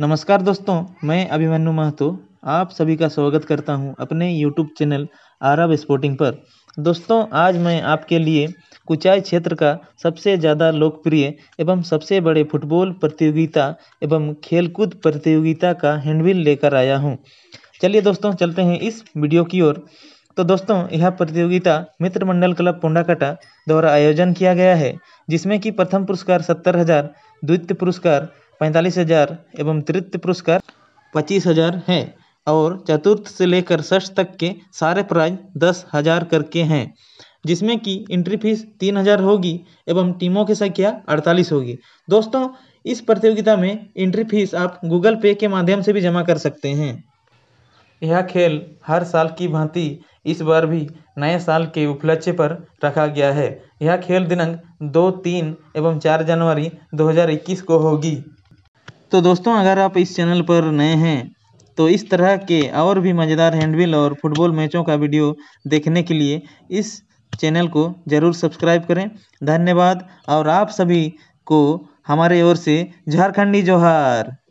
नमस्कार दोस्तों मैं अभिमन्यु महतो आप सभी का स्वागत करता हूं अपने यूट्यूब चैनल आरब स्पोर्टिंग पर दोस्तों आज मैं आपके लिए कुचाई क्षेत्र का सबसे ज़्यादा लोकप्रिय एवं सबसे बड़े फुटबॉल प्रतियोगिता एवं खेलकूद प्रतियोगिता का हैंडविल लेकर आया हूं चलिए दोस्तों चलते हैं इस वीडियो की ओर तो दोस्तों यह प्रतियोगिता मित्र मंडल क्लब पोंडाकाटा द्वारा आयोजन किया गया है जिसमें कि प्रथम पुरस्कार सत्तर हज़ार द्वितीय पुरस्कार पैंतालीस हज़ार एवं तृतीय पुरस्कार पच्चीस हज़ार है और चतुर्थ से लेकर षष्ठ तक के सारे प्राइज दस हज़ार करके हैं जिसमें कि इंट्री फीस तीन हज़ार होगी एवं टीमों की संख्या अड़तालीस होगी दोस्तों इस प्रतियोगिता में इंट्री फीस आप गूगल पे के माध्यम से भी जमा कर सकते हैं यह खेल हर साल की भांति इस बार भी नए साल के उपलक्ष्य पर रखा गया है यह खेल दिनांक दो तीन एवं चार जनवरी 2021 को होगी तो दोस्तों अगर आप इस चैनल पर नए हैं तो इस तरह के और भी मज़ेदार हैंडबिल और फुटबॉल मैचों का वीडियो देखने के लिए इस चैनल को ज़रूर सब्सक्राइब करें धन्यवाद और आप सभी को हमारे ओर से झारखंडी जोहार